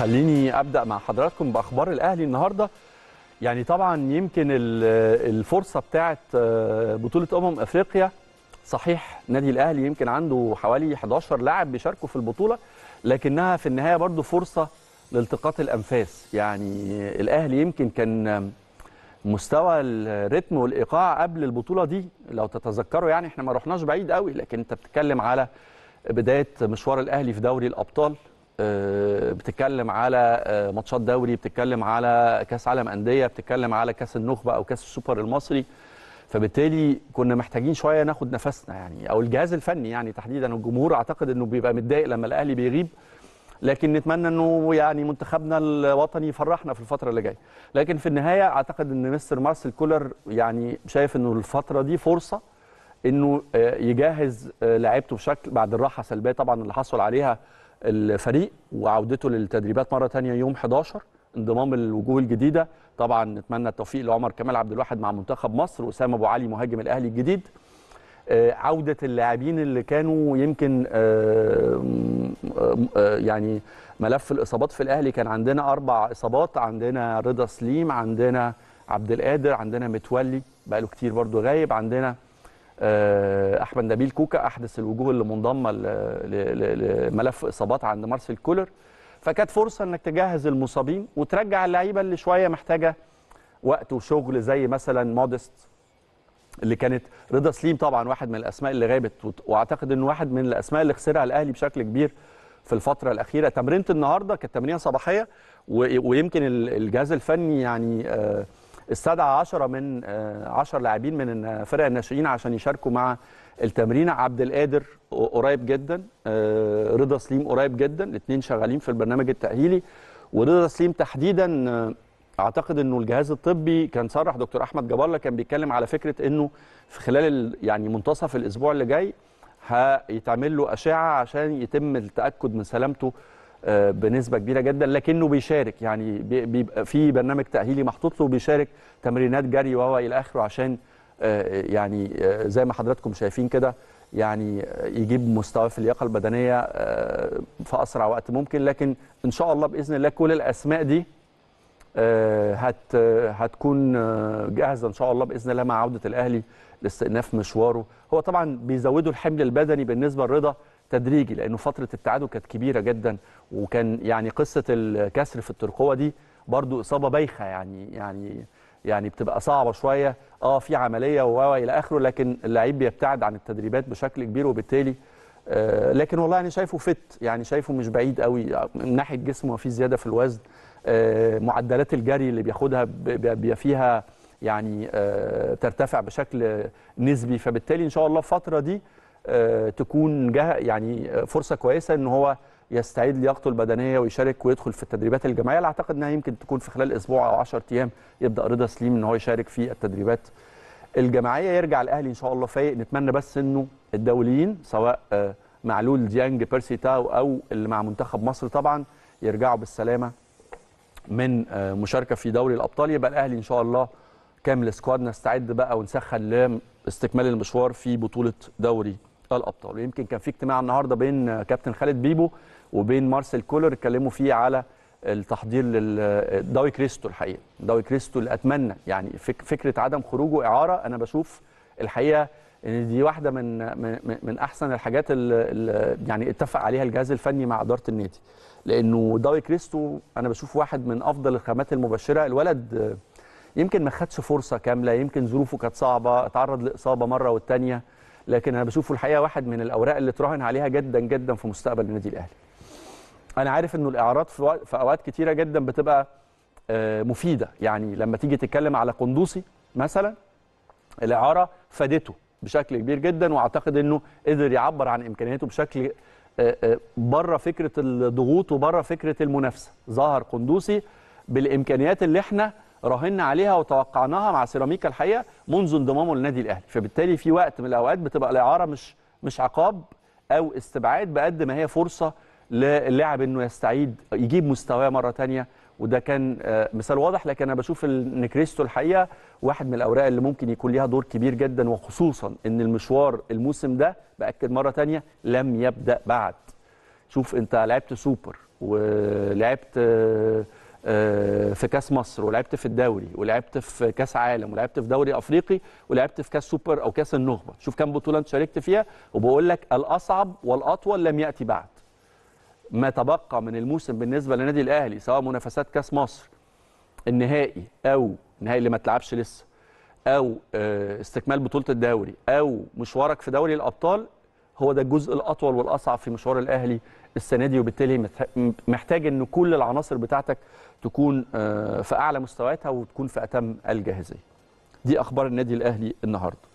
خليني ابدا مع حضراتكم باخبار الاهلي النهارده يعني طبعا يمكن الفرصه بتاعه آه، بطوله امم افريقيا صحيح نادي الاهلي يمكن عنده حوالي 11 لاعب بيشاركوا في البطوله لكنها في النهايه برضو فرصه لالتقاط الانفاس يعني الاهلي يمكن كان مستوى الريتم والايقاع قبل البطوله دي لو تتذكروا يعني احنا ما رحناش بعيد قوي لكن انت بتتكلم على بدايه مشوار الاهلي في دوري الابطال آه، بتتكلم على آه، ماتشات دوري بتتكلم على كاس عالم انديه بتتكلم على كاس النخبه او كاس السوبر المصري فبالتالي كنا محتاجين شويه ناخد نفسنا يعني او الجهاز الفني يعني تحديدا الجمهور اعتقد انه بيبقى متضايق لما الاهلي بيغيب لكن نتمنى انه يعني منتخبنا الوطني يفرحنا في الفتره اللي جايه لكن في النهايه اعتقد ان مستر مارسيل كولر يعني شايف انه الفتره دي فرصه انه آه، يجهز لعيبته بشكل بعد الراحه السلبيه طبعا اللي حصل عليها الفريق وعودته للتدريبات مره ثانيه يوم 11 انضمام الوجوه الجديده طبعا نتمنى التوفيق لعمر كمال عبد الواحد مع منتخب مصر واسامه ابو علي مهاجم الاهلي الجديد آه، عوده اللاعبين اللي كانوا يمكن آه، آه، يعني ملف الاصابات في الاهلي كان عندنا اربع اصابات عندنا رضا سليم عندنا عبد القادر عندنا متولي بقاله كتير برضو غايب عندنا آه، احمد نبيل كوكا احدث الوجوه اللي منضمه لملف اصابات عند مارسيل كولر فكانت فرصه انك تجهز المصابين وترجع اللعيبه اللي شويه محتاجه وقت وشغل زي مثلا مودست اللي كانت رضا سليم طبعا واحد من الاسماء اللي غابت واعتقد انه واحد من الاسماء اللي خسرها الاهلي بشكل كبير في الفتره الاخيره تمرينه النهارده كانت تمرينه صباحيه ويمكن الجهاز الفني يعني آه استدعى 10 من 10 آه، لاعبين من فرق الناشئين عشان يشاركوا مع التمرين عبد القادر قريب جدا آه، رضا سليم قريب جدا الاثنين شغالين في البرنامج التاهيلي ورضا سليم تحديدا آه، اعتقد انه الجهاز الطبي كان صرح دكتور احمد الله كان بيتكلم على فكره انه في خلال يعني منتصف الاسبوع اللي جاي هيتعمل له اشعه عشان يتم التاكد من سلامته آه، بنسبه كبيره جدا لكنه بيشارك يعني بيبقى في برنامج تاهيلي محطوط له وبيشارك تمرينات جري وهو الى اخره عشان آه، يعني آه، زي ما حضراتكم شايفين كده يعني يجيب مستوى في اللياقه البدنيه في اسرع وقت ممكن لكن ان شاء الله باذن الله كل الاسماء دي هت هتكون جاهزه ان شاء الله باذن الله مع عوده الاهلي لاستئناف مشواره هو طبعا بيزودوا الحمل البدني بالنسبه لرضا تدريجي لانه فتره ابتعاده كانت كبيره جدا وكان يعني قصه الكسر في الترقوه دي برضو اصابه بايخه يعني يعني يعني بتبقى صعبه شويه اه في عمليه و الى اخره لكن اللعيب بيبتعد عن التدريبات بشكل كبير وبالتالي آه لكن والله انا شايفه فت يعني شايفه مش بعيد قوي من ناحيه جسمه في زياده في الوزن آه معدلات الجري اللي بياخدها بيبقى فيها يعني آه ترتفع بشكل نسبي فبالتالي ان شاء الله الفتره دي آه، تكون جه يعني آه، فرصه كويسه ان هو يستعيد لياقته البدنيه ويشارك ويدخل في التدريبات الجماعيه اللي اعتقد انها يمكن تكون في خلال اسبوع او 10 ايام يبدا رضا سليم ان هو يشارك في التدريبات الجماعيه يرجع الاهلي ان شاء الله فايق نتمنى بس انه الدوليين سواء آه، معلول ديانج بيرسي تاو او اللي مع منتخب مصر طبعا يرجعوا بالسلامه من مشاركه في دوري الابطال يبقى الاهلي ان شاء الله كامل سكواد نستعد بقى ونسخن لاستكمال المشوار في بطوله دوري الابطال ويمكن كان في اجتماع النهارده بين كابتن خالد بيبو وبين مارسيل كولر اتكلموا فيه على التحضير لداوي كريستو الحقيقه داوي كريستو اللي اتمنى يعني فكره عدم خروجه اعاره انا بشوف الحقيقه ان دي واحده من من, احسن الحاجات اللي يعني اتفق عليها الجهاز الفني مع اداره النادي لانه داوي كريستو انا بشوف واحد من افضل الخامات المبشره الولد يمكن ما خدش فرصه كامله يمكن ظروفه كانت صعبه اتعرض لاصابه مره والتانيه لكن انا بشوفه الحقيقه واحد من الاوراق اللي تراهن عليها جدا جدا في مستقبل النادي الاهلي انا عارف انه الاعارات في اوقات كتيره جدا بتبقى آه، مفيده يعني لما تيجي تتكلم على قندوسي مثلا الاعاره فادته بشكل كبير جدا واعتقد انه قدر يعبر عن امكانياته بشكل آه، آه، بره فكره الضغوط وبره فكره المنافسه ظهر قندوسي بالامكانيات اللي احنا راهنا عليها وتوقعناها مع سيراميكا الحقيقه منذ انضمامه للنادي الاهلي فبالتالي في وقت من الاوقات بتبقى الاعاره مش مش عقاب او استبعاد بقد ما هي فرصه للاعب انه يستعيد يجيب مستواه مره ثانيه وده كان آه، مثال واضح لكن انا بشوف ان كريستو الحقيقه واحد من الاوراق اللي ممكن يكون ليها دور كبير جدا وخصوصا ان المشوار الموسم ده باكد مره ثانيه لم يبدا بعد شوف انت لعبت سوبر ولعبت آه، آه، في كاس مصر ولعبت في الدوري ولعبت في كاس عالم ولعبت في دوري افريقي ولعبت في كاس سوبر او كاس النخبه شوف كم بطوله انت شاركت فيها وبقول لك الاصعب والاطول لم ياتي بعد ما تبقى من الموسم بالنسبه للنادي الاهلي سواء منافسات كاس مصر النهائي او النهائي اللي ما تلعبش لسه او آه، استكمال بطوله الدوري او مشوارك في دوري الابطال هو ده الجزء الاطول والاصعب في مشوار الاهلي السنه دي وبالتالي محتاج ان كل العناصر بتاعتك تكون آه، في اعلى مستوياتها وتكون في اتم الجاهزيه. دي اخبار النادي الاهلي النهارده.